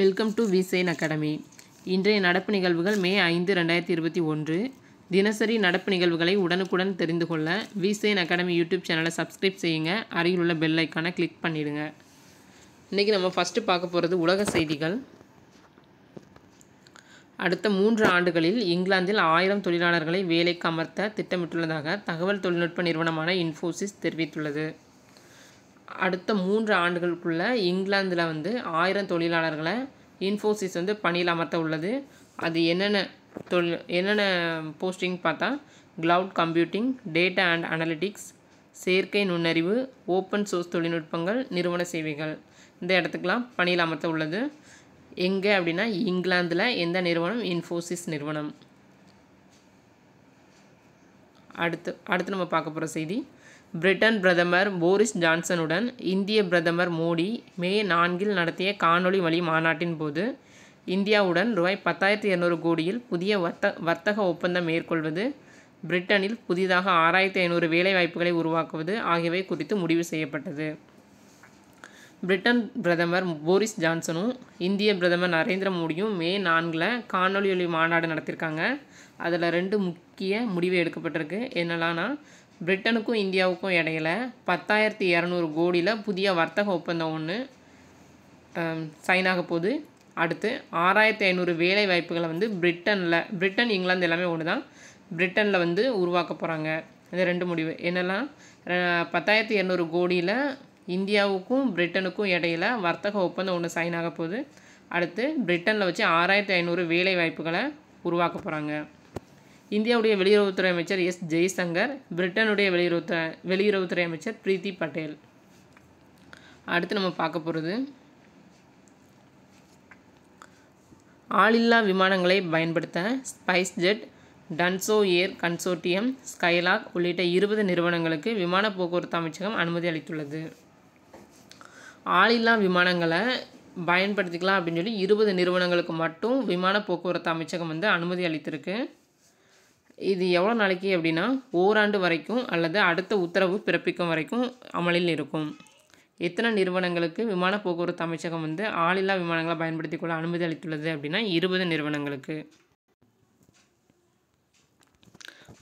welcome to விசைன் academy இன்றைய நடப்பு நிகழ்வுகள் மே ஐந்து ரெண்டாயிரத்தி இருபத்தி ஒன்று தினசரி நடப்பு நிகழ்வுகளை உடனுக்குடன் தெரிந்து கொள்ள விசைன் அகாடமி யூடியூப் சேனலை சப்ஸ்கிரைப் செய்யுங்க அருகில் உள்ள பெல் ஐக்கானை கிளிக் பண்ணிடுங்க இன்றைக்கி நம்ம ஃபஸ்ட்டு பார்க்க போகிறது உலக செய்திகள் அடுத்த மூன்று ஆண்டுகளில் இங்கிலாந்தில் ஆயிரம் தொழிலாளர்களை வேலைக்கு அமர்த்த திட்டமிட்டுள்ளதாக தகவல் தொழில்நுட்ப நிறுவனமான இன்ஃபோசிஸ் தெரிவித்துள்ளது அடுத்த மூன்று ஆண்டுகளுக்குள்ளே இங்கிலாந்தில் வந்து ஆயிரம் தொழிலாளர்களை இன்ஃபோசிஸ் வந்து பணியில் அமர்த்த உள்ளது அது என்னென்ன தொழில் என்னென்ன போஸ்டிங் பார்த்தா cloud computing data and analytics செயற்கை நுண்ணறிவு ஓப்பன் சோர்ஸ் தொழில்நுட்பங்கள் நிறுவன சேவைகள் இந்த இடத்துக்கெலாம் பணியில் அமர்த்த உள்ளது எங்கே அப்படின்னா இங்கிலாந்தில் எந்த நிறுவனம் இன்ஃபோசிஸ் நிறுவனம் அடுத்து அடுத்து நம்ம பார்க்க போகிற செய்தி பிரிட்டன் பிரதமர் போரிஸ் ஜான்சனுடன் இந்திய பிரதமர் மோடி மே நான்கில் நடத்திய காணொலி வழி மாநாட்டின் போது இந்தியாவுடன் ரூபாய் பத்தாயிரத்தி இரநூறு கோடியில் புதிய வர்த்த வர்த்தக ஒப்பந்தம் மேற்கொள்வது பிரிட்டனில் புதிதாக ஆறாயிரத்தி ஐநூறு வேலைவாய்ப்புகளை உருவாக்குவது ஆகியவை குறித்து முடிவு செய்யப்பட்டது பிரிட்டன் பிரதமர் போரிஸ் ஜான்சனும் இந்திய பிரதமர் நரேந்திர மோடியும் மே நான்கில் காணொலி வழி மாநாடு நடத்தியிருக்காங்க அதில் ரெண்டு முக்கிய முடிவு எடுக்கப்பட்டிருக்கு என்னெல்லாம்னா பிரிட்டனுக்கும் இந்தியாவுக்கும் இடையில பத்தாயிரத்தி இரநூறு கோடியில் புதிய வர்த்தக ஒப்பந்தம் ஒன்று சைன் ஆக போகுது அடுத்து ஆறாயிரத்தி ஐநூறு வேலை வாய்ப்புகளை வந்து பிரிட்டனில் பிரிட்டன் இங்கிலாந்து எல்லாமே ஒன்று தான் பிரிட்டனில் வந்து உருவாக்க போகிறாங்க இந்த ரெண்டு முடிவு என்னெல்லாம் பத்தாயிரத்தி இரநூறு கோடியில் இந்தியாவுக்கும் பிரிட்டனுக்கும் இடையில வர்த்தக ஒப்பந்தம் ஒன்று சைன் ஆக போகுது அடுத்து பிரிட்டனில் வச்சு ஆறாயிரத்தி ஐநூறு வேலை வாய்ப்புகளை உருவாக்க போகிறாங்க இந்தியாவுடைய வெளியுறவுத்துறை அமைச்சர் எஸ் ஜெய்சங்கர் பிரிட்டனுடைய வெளியுறவுத்துறை வெளியுறவுத்துறை அமைச்சர் பிரீத்தி பட்டேல் அடுத்து நம்ம பார்க்க போகிறது ஆளில்லா விமானங்களை பயன்படுத்த Spice Jet Dunzo air consortium Skylark உள்ளிட்ட இருபது நிறுவனங்களுக்கு விமான போக்குவரத்து அமைச்சகம் அனுமதி அளித்துள்ளது ஆளில்லா விமானங்களை பயன்படுத்திக்கலாம் அப்படின்னு சொல்லி இருபது நிறுவனங்களுக்கு மட்டும் விமான போக்குவரத்து அமைச்சகம் வந்து அனுமதி அளித்திருக்கு இது எவ்வளோ நாளைக்கு அப்படின்னா ஓராண்டு வரைக்கும் அல்லது அடுத்த உத்தரவு பிறப்பிக்கும் வரைக்கும் அமலில் இருக்கும் எத்தனை நிறுவனங்களுக்கு விமான போக்குவரத்து அமைச்சகம் வந்து ஆளில்லா விமானங்களை பயன்படுத்தி கொள்ள அனுமதி அளித்துள்ளது அப்படின்னா இருபது நிறுவனங்களுக்கு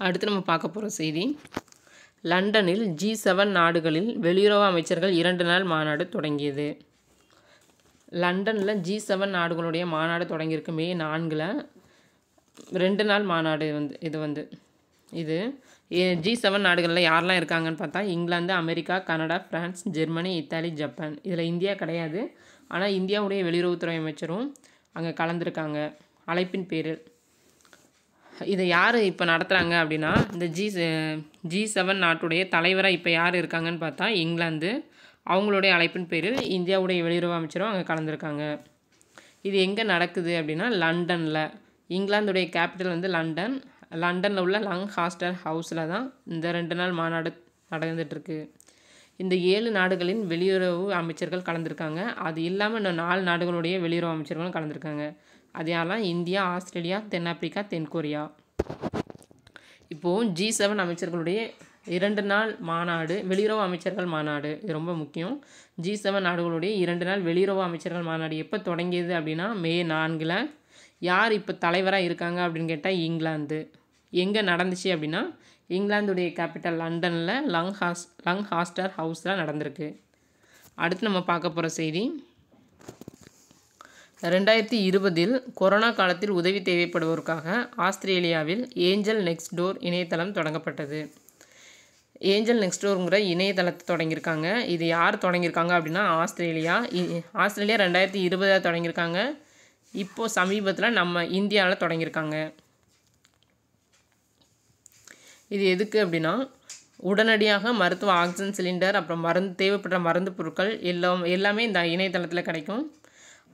அடுத்து நம்ம பார்க்க போகிற செய்தி லண்டனில் ஜி செவன் நாடுகளில் வெளியுறவு அமைச்சர்கள் இரண்டு நாள் மாநாடு தொடங்கியது லண்டனில் ஜி செவன் நாடுகளுடைய மாநாடு தொடங்கியிருக்கு மே நான்கில் ரெண்டு நாள் மாநாடு வந்து இது வந்து இது ஜி செவன் நாடுகளில் யாரெல்லாம் இருக்காங்கன்னு பார்த்தா England America Canada France Germany Italy Japan இதில் இந்தியா கிடையாது ஆனால் இந்தியாவுடைய வெளியுறவுத்துறை அமைச்சரும் அங்கே கலந்துருக்காங்க அழைப்பின் பேரில் இதை யார் இப்போ நடத்துகிறாங்க அப்படின்னா இந்த ஜி ஜி செவன் நாட்டுடைய தலைவராக இப்போ யார் இருக்காங்கன்னு பார்த்தா இங்கிலாந்து அவங்களுடைய அழைப்பின் பேரில் இந்தியாவுடைய வெளியுறவு அமைச்சரும் அங்கே கலந்துருக்காங்க இது எங்கே நடக்குது அப்படின்னா லண்டனில் இங்கிலாந்துடைய கேபிட்டல் வந்து லண்டன் லண்டனில் உள்ள லங் ஹாஸ்டல் ஹவுஸில் தான் இந்த ரெண்டு நாள் மாநாடு நடந்துகிட்ருக்கு இந்த ஏழு நாடுகளின் வெளியுறவு அமைச்சர்கள் கலந்துருக்காங்க அது இல்லாமல் இன்னும் நாலு நாடுகளுடைய வெளியுறவு அமைச்சர்களும் கலந்துருக்காங்க அது இந்தியா ஆஸ்திரேலியா தென்னாப்பிரிக்கா தென்கொரியா இப்போது ஜி செவன் அமைச்சர்களுடைய இரண்டு நாள் மாநாடு வெளியுறவு அமைச்சர்கள் மாநாடு இது ரொம்ப முக்கியம் ஜி செவன் நாடுகளுடைய இரண்டு நாள் வெளியுறவு அமைச்சர்கள் மாநாடு எப்போ தொடங்கியது அப்படின்னா மே நான்கில் யார் இப்போ தலைவராக இருக்காங்க அப்படின்னு கேட்டால் இங்கிலாந்து எங்கே நடந்துச்சு அப்படின்னா இங்கிலாந்துடைய கேபிட்டல் லண்டனில் லங் ஹாஸ் லங் ஹாஸ்டர் ஹவுஸில் நடந்திருக்கு அடுத்து நம்ம பார்க்க போகிற செய்தி ரெண்டாயிரத்தி இருபதில் கொரோனா காலத்தில் உதவி தேவைப்படுவோருக்காக ஆஸ்திரேலியாவில் ஏஞ்சல் நெக்ஸ்ட் டோர் இணையதளம் தொடங்கப்பட்டது ஏஞ்சல் நெக்ஸ்ட் டோருங்கிற இணையதளத்தை தொடங்கியிருக்காங்க இது யார் தொடங்கியிருக்காங்க அப்படின்னா ஆஸ்திரேலியா ஆஸ்திரேலியா ரெண்டாயிரத்தி இருபதாக தொடங்கியிருக்காங்க இப்போது சமீபத்தில் நம்ம இந்தியாவில் தொடங்கியிருக்காங்க இது எதுக்கு அப்படின்னா உடனடியாக மருத்துவ ஆக்சிஜன் சிலிண்டர் அப்புறம் மருந்து தேவைப்படுற மருந்து பொருட்கள் எல்லாம் எல்லாமே இந்த இணையதளத்தில் கிடைக்கும்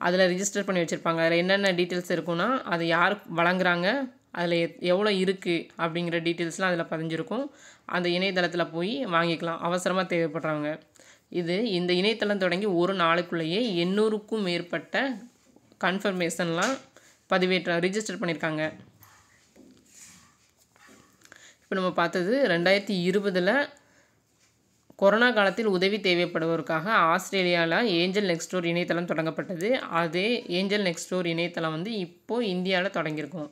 அதில் ரிஜிஸ்டர் பண்ணி வச்சுருப்பாங்க அதில் என்னென்ன டீட்டெயில்ஸ் இருக்குன்னா அதை யார் வழங்குறாங்க அதில் எத் எவ்வளோ இருக்குது அப்படிங்கிற டீட்டெயில்ஸ்லாம் அதில் பதிஞ்சிருக்கும் அந்த இணையதளத்தில் போய் வாங்கிக்கலாம் அவசரமாக தேவைப்படுறாங்க இது இந்த இணையதளம் தொடங்கி ஒரு நாளுக்குள்ளேயே எண்ணூறுக்கும் மேற்பட்ட கன்ஃபர்மேஷன்லாம் பதிவேற்ற ரிஜிஸ்டர் பண்ணியிருக்காங்க இப்போ நம்ம பார்த்தது ரெண்டாயிரத்தி இருபதில் கொரோனா காலத்தில் உதவி தேவைப்படுவோருக்காக ஆஸ்திரேலியாவில் ஏஞ்சல் நெக்ஸ்ட் டோர் இணையதளம் தொடங்கப்பட்டது அதே ஏஞ்சல் நெக்ஸ்ட் டோர் இணையதளம் வந்து இப்போது இந்தியாவில் தொடங்கியிருக்கோம்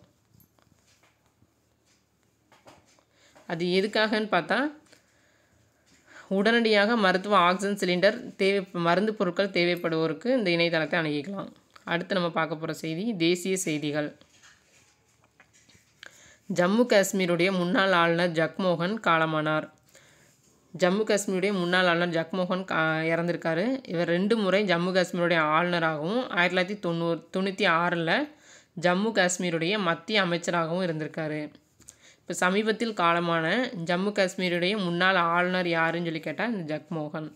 அது எதுக்காகன்னு பார்த்தா உடனடியாக மருத்துவ ஆக்சிஜன் சிலிண்டர் தேவை மருந்து பொருட்கள் தேவைப்படுவோருக்கு இந்த இணையதளத்தை அணுகிக்கலாம் அடுத்து நம்ம பார்க்க போகிற செய்தி தேசிய செய்திகள் ஜம்மு காஷ்மீருடைய முன்னாள் ஆளுநர் ஜக்மோகன் காலமானார் ஜம்மு காஷ்மீருடைய முன்னாள் ஆளுநர் ஜக்மோகன் கா இறந்திருக்காரு இவர் ரெண்டு முறை ஜம்மு காஷ்மீருடைய ஆளுநராகவும் ஆயிரத்தி தொள்ளாயிரத்தி தொண்ணூறு தொண்ணூற்றி ஆறில் ஜம்மு காஷ்மீருடைய மத்திய அமைச்சராகவும் இருந்திருக்காரு இப்போ சமீபத்தில் காலமான ஜம்மு காஷ்மீருடைய முன்னாள் ஆளுநர் யாருன்னு சொல்லி கேட்டால் இந்த ஜக்மோகன்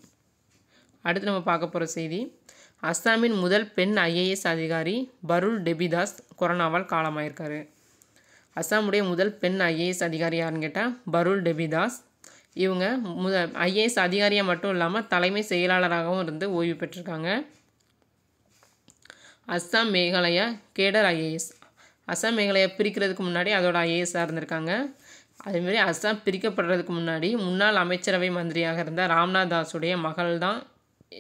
அடுத்து நம்ம பார்க்க போகிற செய்தி அஸ்ஸாமின் முதல் பெண் ஐஏஎஸ் அதிகாரி பருல் டெபிதாஸ் கொரோனாவால் காலமாயிருக்காரு அஸ்ஸாமுடைய முதல் பெண் ஐஏஎஸ் அதிகாரி யாருன்னு கேட்டால் பருல் டெபிதாஸ் இவங்க முத ஐஏஎஸ் அதிகாரியாக மட்டும் இல்லாமல் தலைமை செயலாளராகவும் இருந்து ஓய்வு பெற்றிருக்காங்க அஸ்ஸாம் மேகாலயா கேடர் ஐஏஎஸ் அஸ்ஸாம் மேகாலயா பிரிக்கிறதுக்கு முன்னாடி அதோட ஐஏஎஸ்ஸாக இருந்திருக்காங்க அதேமாரி அஸ்ஸாம் பிரிக்கப்படுறதுக்கு முன்னாடி முன்னாள் அமைச்சரவை மந்திரியாக இருந்த ராம்நாத் தாஸுடைய மகள் தான்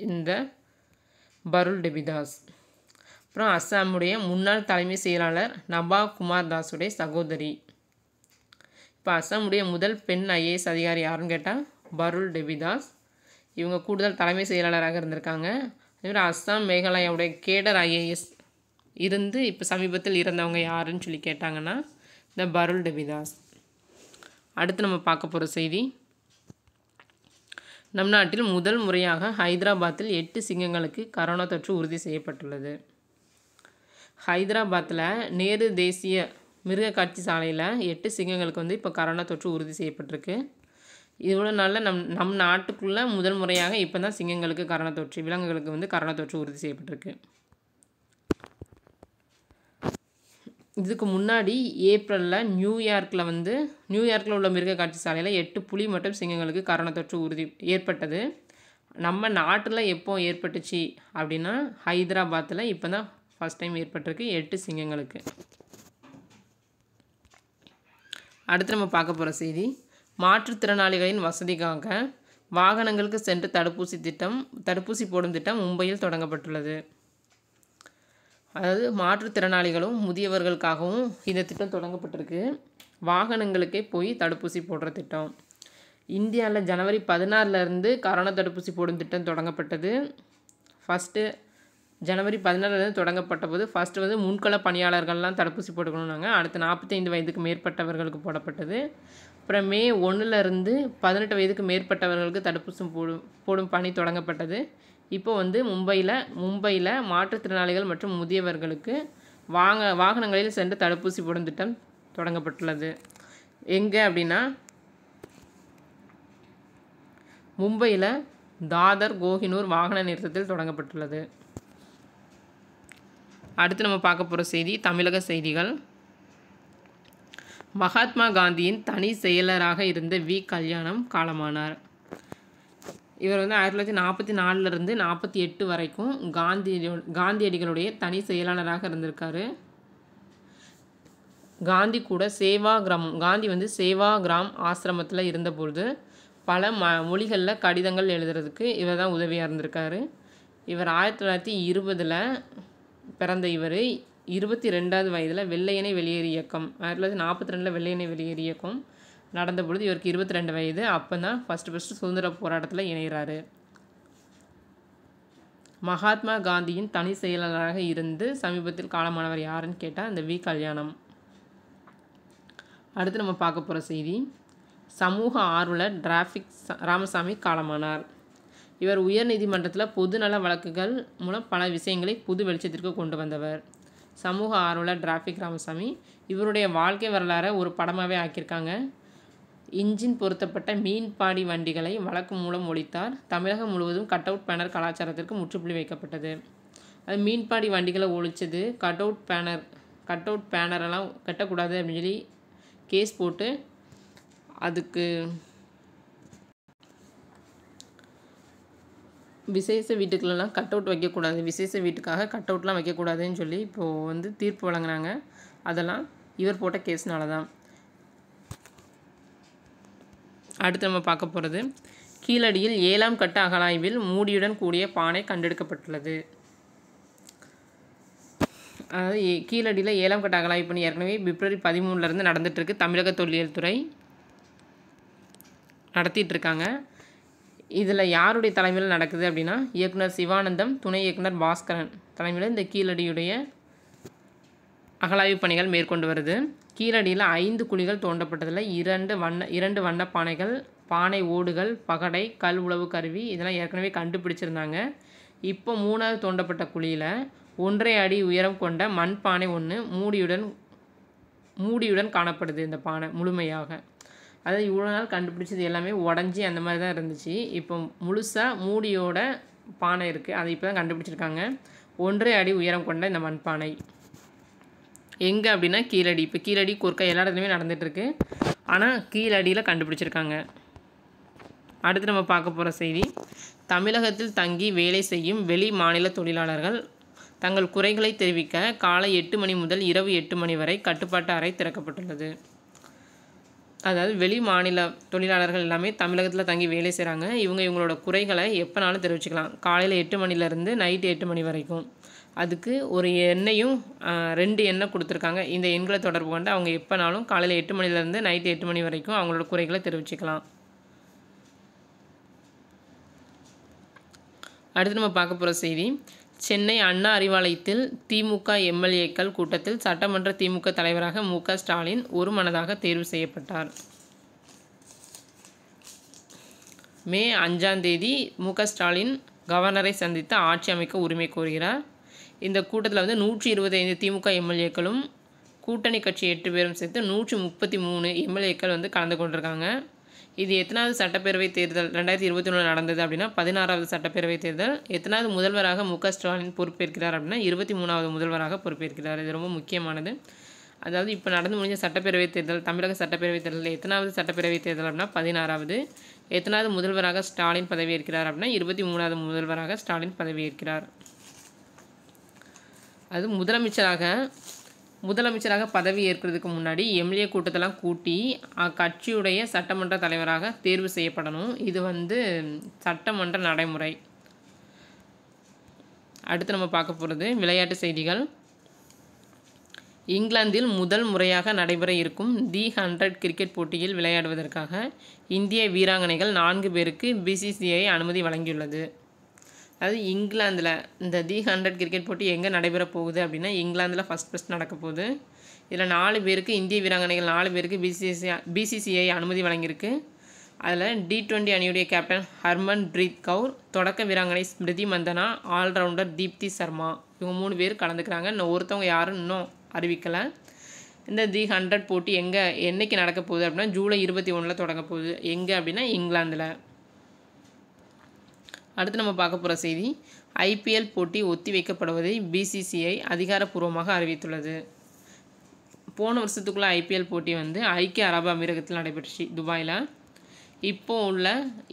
இந்த பருள் டெபிதாஸ் அப்புறம் அஸ்ஸாமுடைய முன்னாள் தலைமை செயலாளர் நபா குமார் தாஸுடைய சகோதரி இப்போ அஸ்ஸாமுடைய முதல் பெண் ஐஏஎஸ் அதிகாரி யாருன்னு கேட்டால் பருள் டெபிதாஸ் இவங்க கூடுதல் தலைமை செயலாளராக இருந்திருக்காங்க அதேமாதிரி அஸ்ஸாம் மேகாலயாவுடைய கேடர் ஐஏஎஸ் இருந்து இப்போ சமீபத்தில் இறந்தவங்க யாருன்னு சொல்லி கேட்டாங்கன்னா இந்த பருள் டெபிதாஸ் அடுத்து நம்ம பார்க்க போகிற செய்தி நம் நாட்டில் முதல் முறையாக ஹைதராபாத்தில் எட்டு சிங்கங்களுக்கு கரோனா தொற்று உறுதி செய்யப்பட்டுள்ளது ஹைதராபாத்தில் நேரு தேசிய மிருக காட்சி சாலையில் எட்டு சிங்கங்களுக்கு வந்து இப்போ கரோனா தொற்று உறுதி செய்யப்பட்டிருக்கு இவ்வளோ நாளில் நம் நம் நாட்டுக்குள்ளே முதல் முறையாக இப்போ தான் சிங்கங்களுக்கு கரோனா தொற்று விலங்குகளுக்கு வந்து கரோனா தொற்று உறுதி செய்யப்பட்டிருக்கு இதுக்கு முன்னாடி ஏப்ரலில் நியூயார்க்கில் வந்து நியூயார்க்கில் உள்ள மிருக காட்சி சாலையில் எட்டு புலி மற்றும் சிங்கங்களுக்கு தொற்று உறுதி ஏற்பட்டது நம்ம நாட்டில் எப்போ ஏற்பட்டுச்சு அப்படின்னா ஹைதராபாத்தில் இப்போ தான் ஃபஸ்ட் டைம் ஏற்பட்டிருக்கு எட்டு சிங்கங்களுக்கு அடுத்து நம்ம பார்க்க போகிற செய்தி மாற்றுத்திறனாளிகளின் வசதிக்காக வாகனங்களுக்கு சென்று தடுப்பூசி திட்டம் தடுப்பூசி போடும் திட்டம் மும்பையில் தொடங்கப்பட்டுள்ளது அதாவது மாற்றுத்திறனாளிகளும் முதியவர்களுக்காகவும் இந்த திட்டம் தொடங்கப்பட்டிருக்கு வாகனங்களுக்கே போய் தடுப்பூசி போடுற திட்டம் இந்தியாவில் ஜனவரி பதினாறுலேருந்து கரோனா தடுப்பூசி போடும் திட்டம் தொடங்கப்பட்டது ஃபஸ்ட்டு ஜனவரி பதினாறுலேருந்து தொடங்கப்பட்ட போது ஃபஸ்ட்டு வந்து முன்கள பணியாளர்கள்லாம் தடுப்பூசி போட்டுக்கணுங்க அடுத்து நாற்பத்தைந்து வயதுக்கு மேற்பட்டவர்களுக்கு போடப்பட்டது அப்புறம் மே ஒன்றுலேருந்து பதினெட்டு வயதுக்கு மேற்பட்டவர்களுக்கு தடுப்பூசி போடும் போடும் பணி தொடங்கப்பட்டது இப்போ வந்து மும்பையில் மும்பையில் மாற்றுத்திறனாளிகள் மற்றும் முதியவர்களுக்கு வாங்க வாகனங்களில் சென்று தடுப்பூசி போடும் திட்டம் தொடங்கப்பட்டுள்ளது எங்கே அப்படின்னா மும்பையில் தாதர் கோஹினூர் வாகன நிறுத்தத்தில் தொடங்கப்பட்டுள்ளது அடுத்து நம்ம பார்க்க போகிற செய்தி தமிழக செய்திகள் மகாத்மா காந்தியின் தனி செயலராக இருந்த வி கல்யாணம் காலமானார் இவர் வந்து ஆயிரத்தி தொள்ளாயிரத்தி நாற்பத்தி நாலுலேருந்து நாற்பத்தி எட்டு வரைக்கும் காந்தி காந்தியடிகளுடைய தனி செயலாளராக இருந்திருக்காரு காந்தி கூட சேவா கிராமம் காந்தி வந்து சேவா கிராம் ஆசிரமத்தில் இருந்தபொழுது பல ம மொழிகளில் கடிதங்கள் எழுதுறதுக்கு இவர் தான் உதவியாக இருந்திருக்காரு இவர் ஆயிரத்தி தொள்ளாயிரத்தி இருபதில் பிறந்த இவர் இருபத்தி ரெண்டாவது வயதில் வெள்ளையனை வெளியேறு இயக்கம் ஆயிரத்தி தொள்ளாயிரத்தி நாற்பத்தி ரெண்டில் வெள்ளையனை வெளியேறு இயக்கம் நடந்த பொழுது இவருக்கு இருபத்தி ரெண்டு வயது அப்போ தான் ஃபஸ்ட்டு ஃபஸ்ட்டு சுதந்திர போராட்டத்தில் இணைகிறாரு மகாத்மா காந்தியின் தனி செயலாளராக இருந்து சமீபத்தில் காலமானவர் யாருன்னு கேட்டால் அந்த வி கல்யாணம் அடுத்து நம்ம பார்க்க போகிற செய்தி சமூக ஆர்வலர் டிராஃபிக் ராமசாமி காலமானார் இவர் உயர்நீதிமன்றத்தில் பொதுநல வழக்குகள் மூலம் பல விஷயங்களை புது வெளிச்சத்திற்கு கொண்டு வந்தவர் சமூக ஆர்வலர் டிராஃபிக் ராமசாமி இவருடைய வாழ்க்கை வரலாறை ஒரு படமாகவே ஆக்கியிருக்காங்க இன்ஜின் பொருத்தப்பட்ட மீன் பாடி வண்டிகளை வழக்கு மூலம் ஒழித்தார் தமிழகம் முழுவதும் கட் அவுட் பேனர் கலாச்சாரத்திற்கு முற்றுப்புள்ளி வைக்கப்பட்டது அது மீன்பாடி வண்டிகளை ஒழிச்சது cut out banner cut out பேனரெல்லாம் கட்டக்கூடாது அப்படின்னு சொல்லி கேஸ் போட்டு அதுக்கு விசேஷ வீட்டுக்கெல்லாம் கட் அவுட் வைக்கக்கூடாது விசேஷ வீட்டுக்காக கட் அவுட்லாம் வைக்கக்கூடாதுன்னு சொல்லி இப்போது வந்து தீர்ப்பு வழங்குறாங்க அதெல்லாம் இவர் போட்ட கேஸ்னால தான் அடுத்து நம்ம பார்க்க போகிறது கீழடியில் ஏழாம் கட்ட அகலாய்வில் மூடியுடன் கூடிய பானை கண்டெடுக்கப்பட்டுள்ளது அதாவது கீழடியில் ஏழாம் கட்ட அகலாய்வு பணி ஏற்கனவே பிப்ரவரி பதிமூணுலேருந்து நடந்துகிட்ருக்கு தமிழக தொல்லியல் துறை நடத்திட்டுருக்காங்க இதில் யாருடைய தலைமையில் நடக்குது அப்படின்னா இயக்குனர் சிவானந்தம் துணை இயக்குனர் பாஸ்கரன் தலைமையில் இந்த கீழடியுடைய அகலாய்வு பணிகள் மேற்கொண்டு வருது கீழடியில் ஐந்து குழிகள் தோண்டப்பட்டதில் இரண்டு வண்ண இரண்டு பானைகள் பானை ஓடுகள் பகடை கல் உழவு கருவி இதெல்லாம் ஏற்கனவே கண்டுபிடிச்சிருந்தாங்க இப்போ மூணாவது தோண்டப்பட்ட குழியில் ஒன்றரை அடி உயரம் கொண்ட மண் பானை ஒன்று மூடியுடன் மூடியுடன் காணப்படுது இந்த பானை முழுமையாக அதாவது இவ்வளோ நாள் கண்டுபிடிச்சது எல்லாமே உடஞ்சி அந்த மாதிரி தான் இருந்துச்சு இப்போ முழுசாக மூடியோட பானை இருக்குது அதை இப்போ தான் கண்டுபிடிச்சிருக்காங்க ஒன்றரை அடி உயரம் கொண்ட இந்த மண்பானை எங்கே அப்படின்னா கீழடி இப்போ கீழடி கொர்க்கா எல்லா இடத்துலையுமே நடந்துகிட்ருக்கு ஆனால் கீழடியில் கண்டுபிடிச்சிருக்காங்க அடுத்து நம்ம பார்க்க போகிற செய்தி தமிழகத்தில் தங்கி வேலை செய்யும் வெளி மாநில தொழிலாளர்கள் தங்கள் குறைகளை தெரிவிக்க காலை எட்டு மணி முதல் இரவு எட்டு மணி வரை கட்டுப்பாட்டு அறை திறக்கப்பட்டுள்ளது அதாவது வெளி மாநில தொழிலாளர்கள் எல்லாமே தமிழகத்தில் தங்கி வேலை செய்கிறாங்க இவங்க இவங்களோட குறைகளை எப்போனாலும் தெரிவிச்சுக்கலாம் காலையில் எட்டு மணிலேருந்து நைட்டு எட்டு மணி வரைக்கும் அதுக்கு ஒரு எண்ணெயும் ரெண்டு எண்ணெய் கொடுத்துருக்காங்க இந்த எண்களை தொடர்பு கொண்டு அவங்க எப்போனாலும் காலையில் எட்டு மணிலேருந்து நைட்டு எட்டு மணி வரைக்கும் அவங்களோட குறைகளை தெரிவிச்சுக்கலாம் அடுத்து நம்ம பார்க்க போகிற செய்தி சென்னை அண்ணா அறிவாலயத்தில் திமுக எம்எல்ஏக்கள் கூட்டத்தில் சட்டமன்ற திமுக தலைவராக மு ஸ்டாலின் ஒரு மனதாக தேர்வு செய்யப்பட்டார் மே அஞ்சாம் தேதி மு ஸ்டாலின் கவர்னரை சந்தித்து ஆட்சி அமைக்க உரிமை கோருகிறார் இந்த கூட்டத்தில் வந்து நூற்றி இருபத்தைந்து திமுக எம்எல்ஏக்களும் கூட்டணி கட்சி எட்டு பேரும் சேர்த்து நூற்றி முப்பத்தி மூணு எம்எல்ஏக்கள் வந்து கலந்து கொண்டிருக்காங்க இது எத்தனாவது சட்டப்பேரவை தேர்தல் ரெண்டாயிரத்தி இருபத்தி ஒன்று நடந்தது அப்படின்னா பதினாறாவது சட்டப்பேரவை தேர்தல் எத்தனாவது முதல்வராக மு க ஸ்டாலின் பொறுப்பேற்கிறார் அப்படின்னா இருபத்தி மூணாவது முதல்வராக பொறுப்பேற்கிறார் இது ரொம்ப முக்கியமானது அதாவது இப்போ நடந்து முடிஞ்ச சட்டப்பேரவை தேர்தல் தமிழக சட்டப்பேரவை தேர்தல் எத்தனாவது சட்டப்பேரவை தேர்தல் அப்படின்னா பதினாறாவது எத்தனாவது முதல்வராக ஸ்டாலின் பதவியேற்கிறார் அப்படின்னா இருபத்தி மூணாவது முதல்வராக ஸ்டாலின் பதவியேற்கிறார் அது முதலமைச்சராக முதலமைச்சராக பதவி ஏற்கிறதுக்கு முன்னாடி எம்எல்ஏ கூட்டத்தெல்லாம் கூட்டி அக்கட்சியுடைய சட்டமன்ற தலைவராக தேர்வு செய்யப்படணும் இது வந்து சட்டமன்ற நடைமுறை அடுத்து நம்ம பார்க்க போகிறது விளையாட்டு செய்திகள் இங்கிலாந்தில் முதல் முறையாக நடைபெற இருக்கும் தி ஹண்ட்ரட் கிரிக்கெட் போட்டியில் விளையாடுவதற்காக இந்திய வீராங்கனைகள் நான்கு பேருக்கு பிசிசிஐ அனுமதி வழங்கியுள்ளது அதாவது இங்கிலாந்தில் இந்த தி ஹண்ட்ரட் கிரிக்கெட் போட்டி எங்கே நடைபெற போகுது அப்படின்னா இங்கிலாந்தில் ஃபஸ்ட் ஃபஸ்ட் நடக்க போகுது இதில் நாலு பேருக்கு இந்திய வீராங்கனைகள் நாலு பேருக்கு பிசிசிஐ பிசிசிஐ அனுமதி வழங்கியிருக்கு அதில் டி டுவெண்ட்டி அணியுடைய கேப்டன் ஹர்மன் பிரீத் கவுர் தொடக்க வீராங்கனை ஸ்மிருதி மந்தனா ஆல்ரவுண்டர் தீப்தி சர்மா இவங்க மூணு பேர் கலந்துக்கிறாங்க இன்னும் ஒருத்தவங்க யாரும் இன்னும் அறிவிக்கலை இந்த தி ஹண்ட்ரட் போட்டி எங்கே என்றைக்கு நடக்க போகுது அப்படின்னா ஜூலை இருபத்தி ஒன்றில் தொடங்க போகுது எங்கே அப்படின்னா இங்கிலாந்தில் அடுத்து நம்ம பார்க்க போகிற செய்தி ஐபிஎல் போட்டி ஒத்தி வைக்கப்படுவதை பிசிசிஐ அதிகாரப்பூர்வமாக அறிவித்துள்ளது போன வருஷத்துக்குள்ளே ஐபிஎல் போட்டி வந்து ஐக்கிய அரபு அமீரகத்தில் நடைபெற்றுச்சு துபாயில் இப்போ உள்ள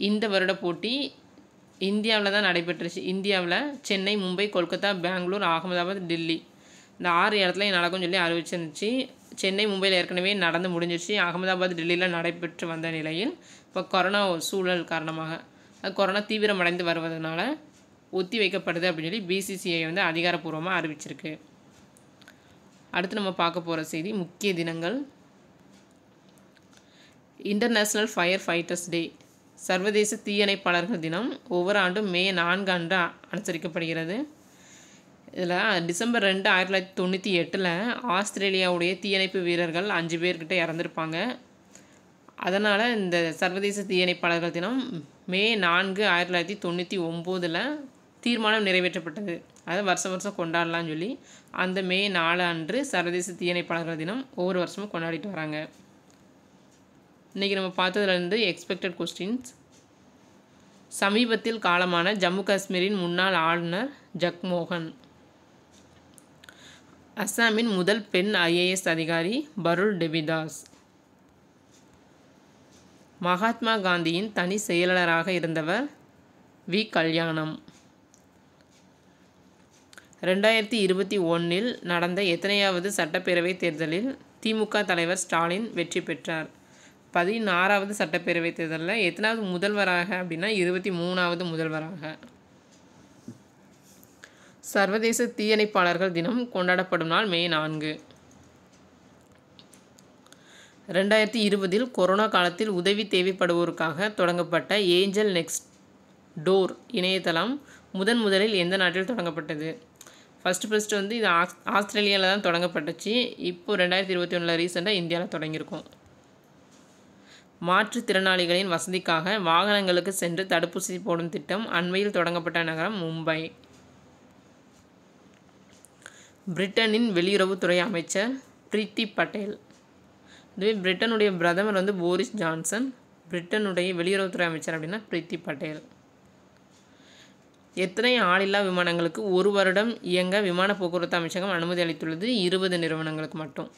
இந்த வருட போட்டி இந்தியாவில் தான் நடைபெற்றுச்சு இந்தியாவில் சென்னை மும்பை கொல்கத்தா பெங்களூர் அகமதாபாத் டெல்லி இந்த ஆறு இடத்துல நடக்கும் சொல்லி அறிவிச்சிருந்துச்சு சென்னை மும்பையில் ஏற்கனவே நடந்து முடிஞ்சிருச்சு அகமதாபாத் டெல்லியில் நடைபெற்று வந்த நிலையில் இப்போ கொரோனா சூழல் காரணமாக கொரோனா தீவிரம் அடைந்து வருவதனால ஒத்தி வைக்கப்படுது அப்படின்னு சொல்லி பிசிசிஐ வந்து அதிகாரப்பூர்வமாக அறிவிச்சிருக்கு அடுத்து நம்ம பார்க்க போகிற செய்தி முக்கிய தினங்கள் இன்டர்நேஷ்னல் ஃபயர் ஃபைட்டர்ஸ் டே சர்வதேச தீயணைப்பாளர்கள் தினம் ஒவ்வொரு ஆண்டும் மே நான்கு அன்று அனுசரிக்கப்படுகிறது இதில் டிசம்பர் ரெண்டு ஆயிரத்தி தொள்ளாயிரத்தி தொண்ணூற்றி எட்டில் ஆஸ்திரேலியாவுடைய தீயணைப்பு வீரர்கள் அஞ்சு பேர்கிட்ட இறந்துருப்பாங்க அதனால் இந்த சர்வதேச தீயணைப்பாளர்கள் தினம் மே நான்கு ஆயிரத்தி தொள்ளாயிரத்தி தொண்ணூற்றி ஒம்போதில் தீர்மானம் நிறைவேற்றப்பட்டது அதை வருஷம் வருஷம் கொண்டாடலாம்னு சொல்லி அந்த மே நாலு அன்று சர்வதேச தீயணைப்பாளர்கள் தினம் ஒவ்வொரு வருஷமும் கொண்டாடிட்டு வராங்க இன்றைக்கி நம்ம பார்த்ததுலேருந்து எக்ஸ்பெக்டட் கொஸ்டின்ஸ் சமீபத்தில் காலமான ஜம்மு காஷ்மீரின் முன்னாள் ஆளுநர் ஜக்மோகன் அஸ்ஸாமின் முதல் பெண் ஐஏஎஸ் அதிகாரி பருள் டெபிதாஸ் மகாத்மா காந்தியின் தனி செயலாளராக இருந்தவர் வி கல்யாணம் ரெண்டாயிரத்தி இருபத்தி ஒன்றில் நடந்த எத்தனையாவது சட்டப்பேரவை தேர்தலில் திமுக தலைவர் ஸ்டாலின் வெற்றி பெற்றார் பதினாறாவது சட்டப்பேரவை தேர்தலில் எத்தனாவது முதல்வராக அப்படின்னா இருபத்தி மூணாவது முதல்வராக சர்வதேச தீயணைப்பாளர்கள் தினம் கொண்டாடப்படும் நாள் மே நான்கு ரெண்டாயிரத்தி இருபதில் கொரோனா காலத்தில் உதவி தேவைப்படுவோருக்காக தொடங்கப்பட்ட ஏஞ்சல் நெக்ஸ்ட் டோர் இணையதளம் முதன் முதலில் எந்த நாட்டில் தொடங்கப்பட்டது ஃபஸ்ட்டு ஃபஸ்ட்டு வந்து இது ஆஸ் ஆஸ்திரேலியாவில் தான் தொடங்கப்பட்டுச்சு இப்போது ரெண்டாயிரத்தி இருபத்தி ஒன்றில் ரீசெண்டாக இந்தியாவில் தொடங்கியிருக்கோம் மாற்றுத்திறனாளிகளின் வசதிக்காக வாகனங்களுக்கு சென்று தடுப்பூசி போடும் திட்டம் அண்மையில் தொடங்கப்பட்ட நகரம் மும்பை பிரிட்டனின் வெளியுறவுத்துறை அமைச்சர் பிரீத்தி பட்டேல் இதுவே பிரிட்டனுடைய பிரதமர் வந்து போரிஸ் ஜான்சன் பிரிட்டனுடைய வெளியுறவுத்துறை அமைச்சர் அப்படின்னா பிரீத்தி பட்டேல் எத்தனை ஆளில்லா விமானங்களுக்கு ஒரு வருடம் இயங்க விமான போக்குவரத்து அமைச்சகம் அனுமதி அளித்துள்ளது இருபது நிறுவனங்களுக்கு மட்டும்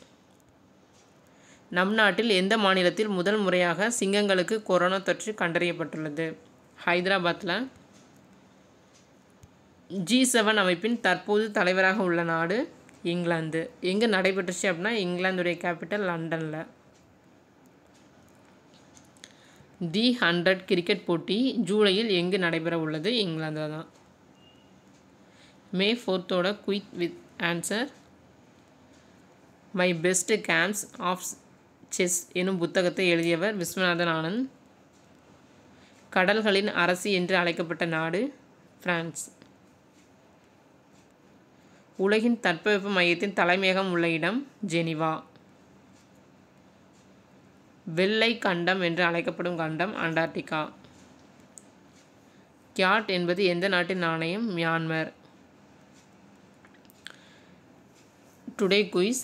நம் நாட்டில் எந்த மாநிலத்தில் முதல் முறையாக சிங்கங்களுக்கு கொரோனா தொற்று கண்டறியப்பட்டுள்ளது ஹைதராபாத்தில் ஜி செவன் அமைப்பின் தற்போது தலைவராக உள்ள நாடு இங்கிலாந்து எங்கே நடைபெற்றுச்சு அப்படின்னா இங்கிலாந்துடைய கேபிட்டல் லண்டனில் தி ஹண்ட்ரட் கிரிக்கெட் போட்டி ஜூலையில் எங்கு நடைபெற உள்ளது இங்கிலாந்தில் தான் மே ஃபோர்த்தோட quick with answer my best games of chess எனும் புத்தகத்தை எழுதியவர் விஸ்வநாதன் ஆனந்த் கடல்களின் அரசி என்று அழைக்கப்பட்ட நாடு பிரான்ஸ் உலகின் தட்பவெப்ப மையத்தின் தலைமையகம் உள்ள இடம் ஜெனிவா வெள்ளை கண்டம் என்று அழைக்கப்படும் கண்டம் அண்டார்டிகா கியாட் என்பது எந்த நாட்டின் நாணயம் மியான்மர் டுடே குயிஸ்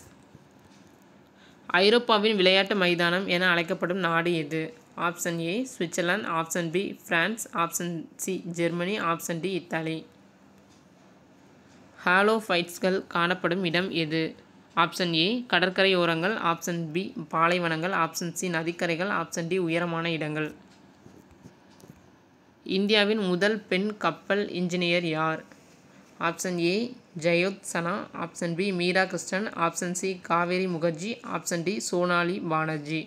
ஐரோப்பாவின் விளையாட்டு மைதானம் என அழைக்கப்படும் நாடு எது option A Switzerland option B France option C Germany option D Italy ஹாலோஃபைட்ஸ்கள் காணப்படும் இடம் எது ஆப்ஷன் ஏ கடற்கரையோரங்கள் ஆப்ஷன் பி பாலைவனங்கள் ஆப்ஷன் சி நதிக்கரைகள் ஆப்ஷன் டி உயரமான இடங்கள் இந்தியாவின் முதல் பெண் கப்பல் இன்ஜினியர் யார் option A Jyotsna option B Meera Krishnan option C Kaveri Mukherjee option D Sonali Banerjee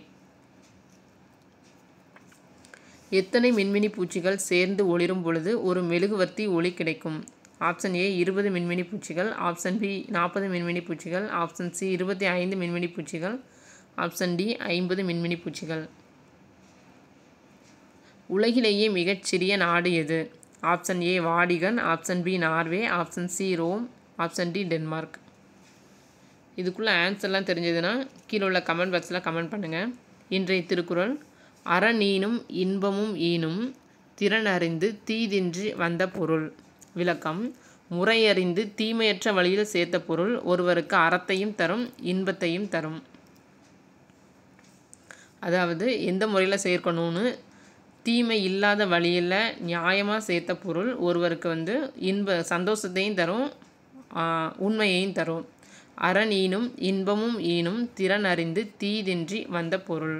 எத்தனை மின்மினி பூச்சிகள் சேர்ந்து ஒளிரும் பொழுது ஒரு மெழுகுவர்த்தி ஒளி கிடைக்கும் ஆப்ஷன் ஏ இருபது மின்மினி பூச்சிகள் ஆப்ஷன் பி நாற்பது மின்மினி பூச்சிகள் ஆப்ஷன் சி இருபத்தி ஐந்து மின்மினி பூச்சிகள் ஆப்ஷன் டி ஐம்பது மின்மினி பூச்சிகள் உலகிலேயே மிகச்சிறிய நாடு எது option A Vatican option B Norway option C Rome option D Denmark இதுக்குள்ளே ஆன்சர்லாம் தெரிஞ்சதுன்னா கீழே உள்ள கமெண்ட் பாக்ஸில் கமெண்ட் பண்ணுங்கள் இன்றைய திருக்குறள் அறநீனும் இன்பமும் ஈனும் திறன் அறிந்து தீதின்றி வந்த பொருள் விளக்கம் முறையறிந்து தீமையற்ற வழியில் சேர்த்த பொருள் ஒருவருக்கு அறத்தையும் தரும் இன்பத்தையும் தரும் அதாவது எந்த முறையில் சேர்க்கணும்னு தீமை இல்லாத வழியில் நியாயமாக சேர்த்த பொருள் ஒருவருக்கு வந்து இன்ப சந்தோஷத்தையும் தரும் உண்மையையும் தரும் அறன் ஈனும் இன்பமும் ஈனும் திறன் அறிந்து தீதின்றி வந்த பொருள்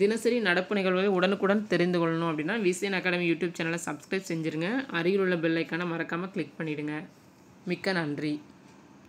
தினசரி நடப்பு நிகழ்வுகளை உடனுக்குடன் தெரிந்து கொள்ளணும் அப்படின்னா விசேன் அகாடமி யூடியூப் சேனலை சப்ஸ்கிரைப் செஞ்சுருங்க அருகில் உள்ள பெல்லைக்கான மறக்காமல் கிளிக் பண்ணிவிடுங்க மிக்க நன்றி